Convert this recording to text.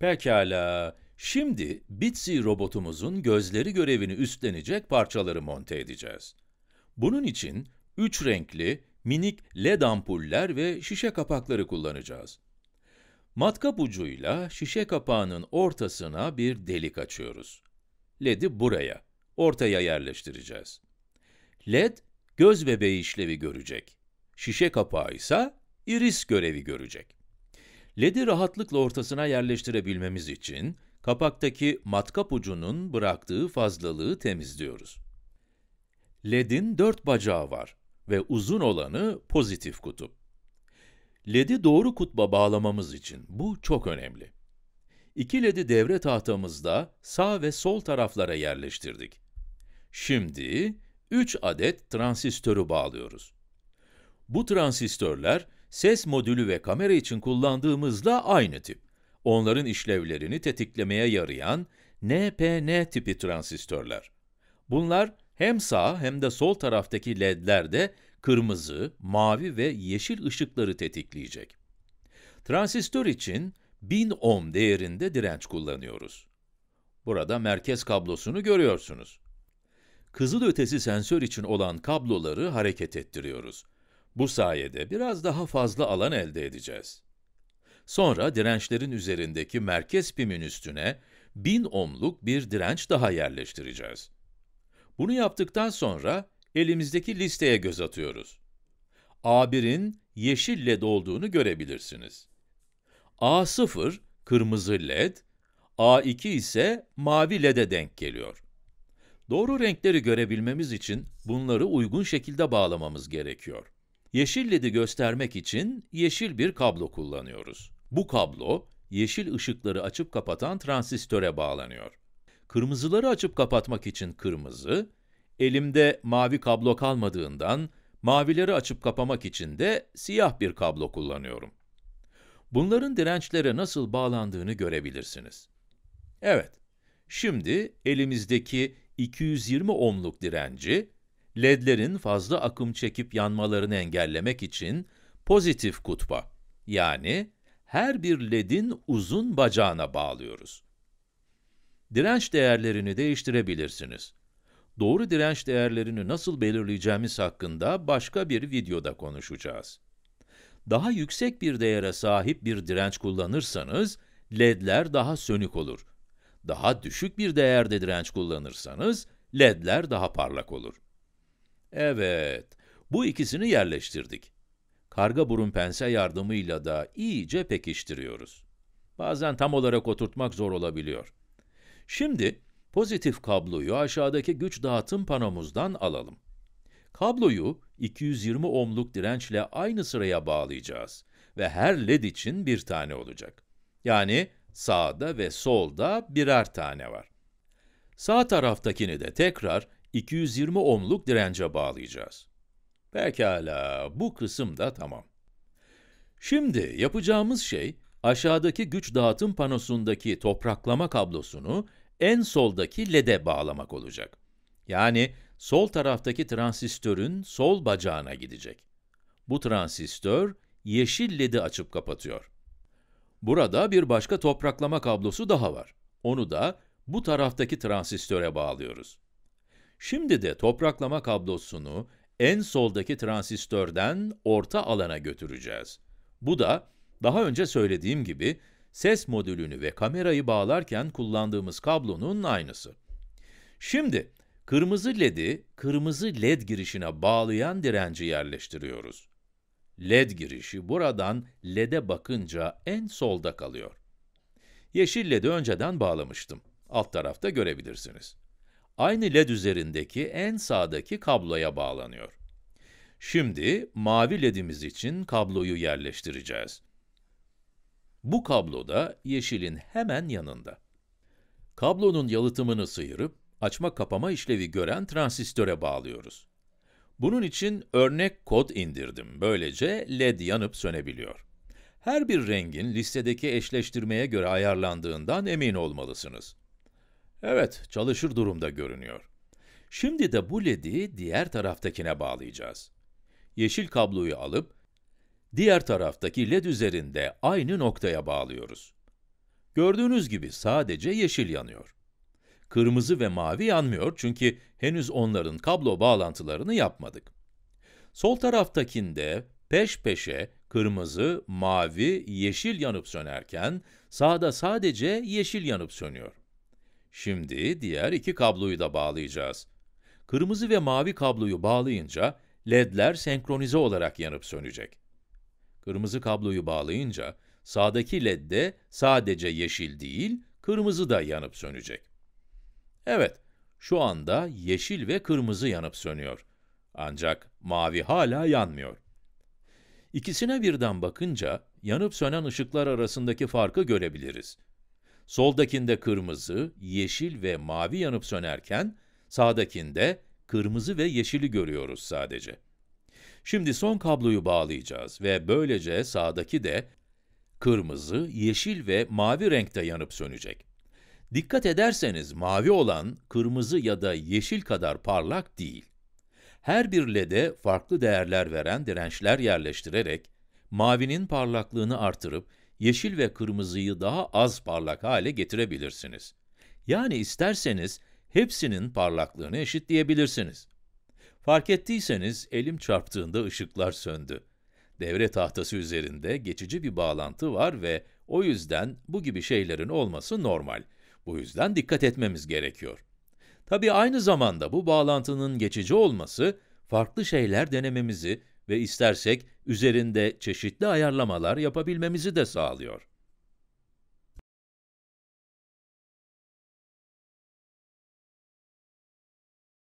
Pekala, şimdi Bitsy robotumuzun gözleri görevini üstlenecek parçaları monte edeceğiz. Bunun için üç renkli, minik led ampuller ve şişe kapakları kullanacağız. Matkap ucuyla şişe kapağının ortasına bir delik açıyoruz. LED'i buraya, ortaya yerleştireceğiz. LED, göz bebeği işlevi görecek. Şişe kapağı ise iris görevi görecek. LED'i rahatlıkla ortasına yerleştirebilmemiz için kapaktaki matkap ucunun bıraktığı fazlalığı temizliyoruz. LED'in dört bacağı var ve uzun olanı pozitif kutup. LED'i doğru kutba bağlamamız için bu çok önemli. İki LED'i devre tahtamızda sağ ve sol taraflara yerleştirdik. Şimdi 3 adet transistörü bağlıyoruz. Bu transistörler ses modülü ve kamera için kullandığımızla aynı tip. Onların işlevlerini tetiklemeye yarayan NPN tipi transistörler. Bunlar hem sağ hem de sol taraftaki ledlerde kırmızı, mavi ve yeşil ışıkları tetikleyecek. Transistör için 1000 ohm değerinde direnç kullanıyoruz. Burada merkez kablosunu görüyorsunuz. Kızılötesi sensör için olan kabloları hareket ettiriyoruz. Bu sayede biraz daha fazla alan elde edeceğiz. Sonra dirençlerin üzerindeki merkez pimin üstüne 1000 ohmluk bir direnç daha yerleştireceğiz. Bunu yaptıktan sonra elimizdeki listeye göz atıyoruz. A1'in yeşil led olduğunu görebilirsiniz. A0 kırmızı led, A2 ise mavi led'e denk geliyor. Doğru renkleri görebilmemiz için bunları uygun şekilde bağlamamız gerekiyor. Yeşil LED'i göstermek için yeşil bir kablo kullanıyoruz. Bu kablo, yeşil ışıkları açıp kapatan transistöre bağlanıyor. Kırmızıları açıp kapatmak için kırmızı, elimde mavi kablo kalmadığından, mavileri açıp kapamak için de siyah bir kablo kullanıyorum. Bunların dirençlere nasıl bağlandığını görebilirsiniz. Evet, şimdi elimizdeki 220 ohmluk direnci ledlerin fazla akım çekip yanmalarını engellemek için pozitif kutba, yani her bir ledin uzun bacağına bağlıyoruz. Direnç değerlerini değiştirebilirsiniz. Doğru direnç değerlerini nasıl belirleyeceğimiz hakkında başka bir videoda konuşacağız. Daha yüksek bir değere sahip bir direnç kullanırsanız, ledler daha sönük olur. Daha düşük bir değerde direnç kullanırsanız, ledler daha parlak olur. Evet, bu ikisini yerleştirdik. Karga burun pense yardımıyla da iyice pekiştiriyoruz. Bazen tam olarak oturtmak zor olabiliyor. Şimdi pozitif kabloyu aşağıdaki güç dağıtım panomuzdan alalım. Kabloyu 220 ohmluk dirençle aynı sıraya bağlayacağız ve her led için bir tane olacak. Yani sağda ve solda birer tane var. Sağ taraftakini de tekrar 220 ohmluk dirence bağlayacağız. Pekala, bu kısım da tamam. Şimdi yapacağımız şey, aşağıdaki güç dağıtım panosundaki topraklama kablosunu en soldaki LED'e bağlamak olacak. Yani sol taraftaki transistörün sol bacağına gidecek. Bu transistör yeşil LED'i açıp kapatıyor. Burada bir başka topraklama kablosu daha var. Onu da bu taraftaki transistöre bağlıyoruz. Şimdi de topraklama kablosunu en soldaki transistörden orta alana götüreceğiz. Bu da daha önce söylediğim gibi ses modülünü ve kamerayı bağlarken kullandığımız kablonun aynısı. Şimdi kırmızı led'i kırmızı led girişine bağlayan direnci yerleştiriyoruz. Led girişi buradan led'e bakınca en solda kalıyor. Yeşil led'i önceden bağlamıştım. Alt tarafta görebilirsiniz aynı led üzerindeki en sağdaki kabloya bağlanıyor. Şimdi mavi ledimiz için kabloyu yerleştireceğiz. Bu kablo da yeşilin hemen yanında. Kablonun yalıtımını sıyırıp açma-kapama işlevi gören transistöre bağlıyoruz. Bunun için örnek kod indirdim. Böylece led yanıp sönebiliyor. Her bir rengin listedeki eşleştirmeye göre ayarlandığından emin olmalısınız. Evet, çalışır durumda görünüyor. Şimdi de bu ledi diğer taraftakine bağlayacağız. Yeşil kabloyu alıp, diğer taraftaki led üzerinde aynı noktaya bağlıyoruz. Gördüğünüz gibi sadece yeşil yanıyor. Kırmızı ve mavi yanmıyor çünkü henüz onların kablo bağlantılarını yapmadık. Sol taraftakinde peş peşe kırmızı, mavi, yeşil yanıp sönerken sağda sadece yeşil yanıp sönüyor. Şimdi diğer iki kabloyu da bağlayacağız. Kırmızı ve mavi kabloyu bağlayınca ledler senkronize olarak yanıp sönecek. Kırmızı kabloyu bağlayınca sağdaki LED de sadece yeşil değil, kırmızı da yanıp sönecek. Evet, şu anda yeşil ve kırmızı yanıp sönüyor. Ancak mavi hala yanmıyor. İkisine birden bakınca yanıp sönen ışıklar arasındaki farkı görebiliriz. Soldakinde kırmızı, yeşil ve mavi yanıp sönerken, sağdakinde kırmızı ve yeşili görüyoruz sadece. Şimdi son kabloyu bağlayacağız ve böylece sağdaki de kırmızı, yeşil ve mavi renkte yanıp sönecek. Dikkat ederseniz mavi olan kırmızı ya da yeşil kadar parlak değil. Her bir LED'e farklı değerler veren dirençler yerleştirerek mavinin parlaklığını artırıp yeşil ve kırmızıyı daha az parlak hale getirebilirsiniz. Yani isterseniz hepsinin parlaklığını eşitleyebilirsiniz. Fark ettiyseniz elim çarptığında ışıklar söndü. Devre tahtası üzerinde geçici bir bağlantı var ve o yüzden bu gibi şeylerin olması normal. Bu yüzden dikkat etmemiz gerekiyor. Tabii aynı zamanda bu bağlantının geçici olması, farklı şeyler denememizi ve istersek üzerinde çeşitli ayarlamalar yapabilmemizi de sağlıyor.